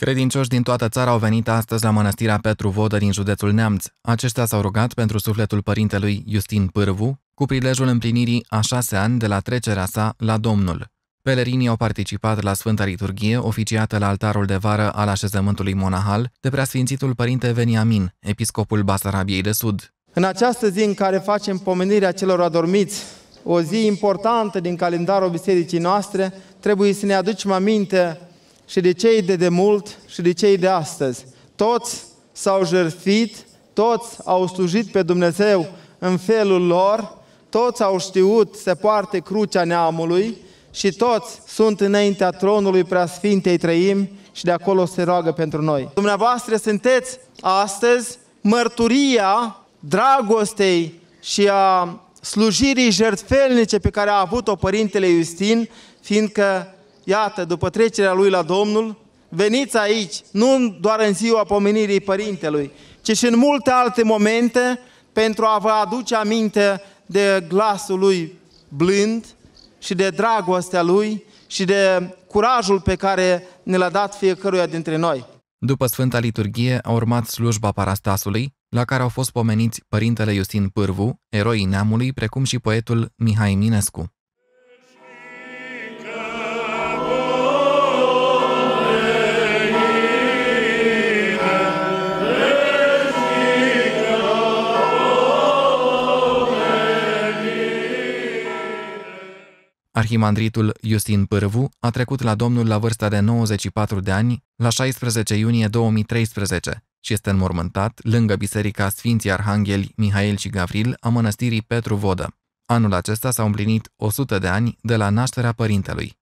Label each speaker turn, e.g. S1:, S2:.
S1: Credincioși din toată țara au venit astăzi la mănăstirea Petru Vodă din județul Neamț. Aceștia s-au rugat pentru sufletul părintelui Justin Pârvu, cu prilejul împlinirii a șase ani de la trecerea sa la Domnul. Pelerinii au participat la Sfânta Liturghie, oficiată la altarul de vară al așezământului monahal, de preasfințitul Părinte Veniamin, episcopul Basarabiei de Sud.
S2: În această zi în care facem pomenirea celor adormiți, o zi importantă din calendarul bisericii noastre, trebuie să ne aducem aminte și de cei de demult și de cei de astăzi. Toți s-au jertfit, toți au slujit pe Dumnezeu în felul lor, toți au știut să poarte crucea neamului și toți sunt înaintea tronului preasfintei trăim și de acolo se roagă pentru noi. Dumneavoastră sunteți astăzi mărturia dragostei și a slujirii jertfelnice pe care a avut-o Părintele Iustin, fiindcă iată, după trecerea lui la Domnul, veniți aici, nu doar în ziua pomenirii Părintelui, ci și în multe alte momente, pentru a vă aduce aminte de glasul lui blând și de dragostea lui și de curajul pe care ne l-a dat fiecăruia dintre noi.
S1: După Sfânta Liturghie a urmat slujba parastasului, la care au fost pomeniți părintele Iustin Pârvu, eroii neamului, precum și poetul Mihai Minescu. Arhimandritul Justin Pârvu a trecut la Domnul la vârsta de 94 de ani, la 16 iunie 2013, și este înmormântat lângă Biserica Sfinții Arhangheli Mihail și Gavril a mănăstirii Petru Vodă. Anul acesta s-au împlinit 100 de ani de la nașterea părintelui.